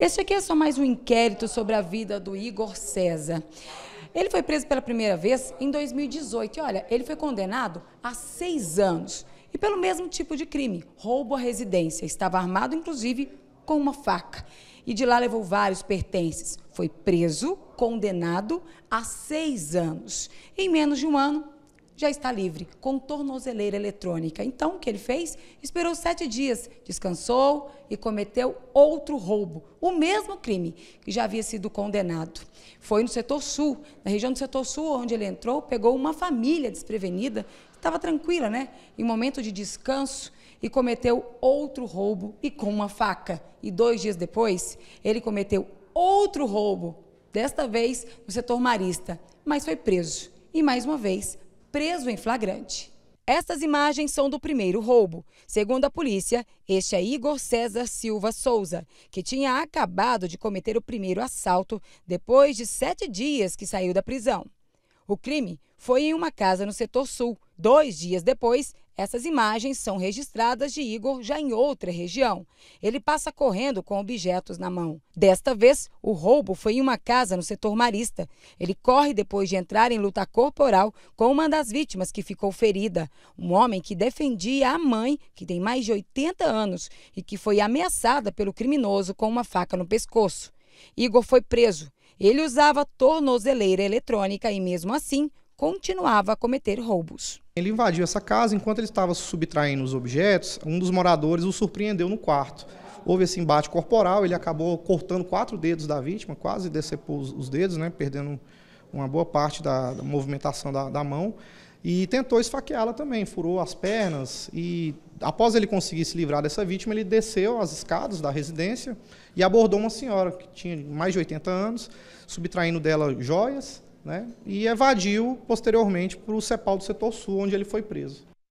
Este aqui é só mais um inquérito sobre a vida do Igor César. Ele foi preso pela primeira vez em 2018 e olha, ele foi condenado a seis anos e pelo mesmo tipo de crime, roubo à residência. Estava armado, inclusive, com uma faca. E de lá levou vários pertences. Foi preso, condenado a seis anos. Em menos de um ano, já está livre, com tornozeleira eletrônica. Então, o que ele fez? Esperou sete dias, descansou e cometeu outro roubo, o mesmo crime que já havia sido condenado. Foi no setor sul, na região do setor sul, onde ele entrou, pegou uma família desprevenida, estava tranquila, né? Em momento de descanso, e cometeu outro roubo e com uma faca. E dois dias depois, ele cometeu outro roubo, desta vez no setor marista, mas foi preso. E mais uma vez preso em flagrante. Estas imagens são do primeiro roubo. Segundo a polícia, este é Igor César Silva Souza, que tinha acabado de cometer o primeiro assalto depois de sete dias que saiu da prisão. O crime foi em uma casa no setor sul. Dois dias depois, essas imagens são registradas de Igor já em outra região. Ele passa correndo com objetos na mão. Desta vez, o roubo foi em uma casa no setor marista. Ele corre depois de entrar em luta corporal com uma das vítimas que ficou ferida, um homem que defendia a mãe, que tem mais de 80 anos e que foi ameaçada pelo criminoso com uma faca no pescoço. Igor foi preso. Ele usava tornozeleira eletrônica e, mesmo assim, continuava a cometer roubos. Ele invadiu essa casa enquanto ele estava subtraindo os objetos. Um dos moradores o surpreendeu no quarto. Houve esse embate corporal, ele acabou cortando quatro dedos da vítima, quase decepou os dedos, né, perdendo uma boa parte da, da movimentação da, da mão. E tentou esfaqueá-la também, furou as pernas. E após ele conseguir se livrar dessa vítima, ele desceu as escadas da residência e abordou uma senhora que tinha mais de 80 anos, subtraindo dela joias né? e evadiu posteriormente para o CEPAL do Setor Sul, onde ele foi preso.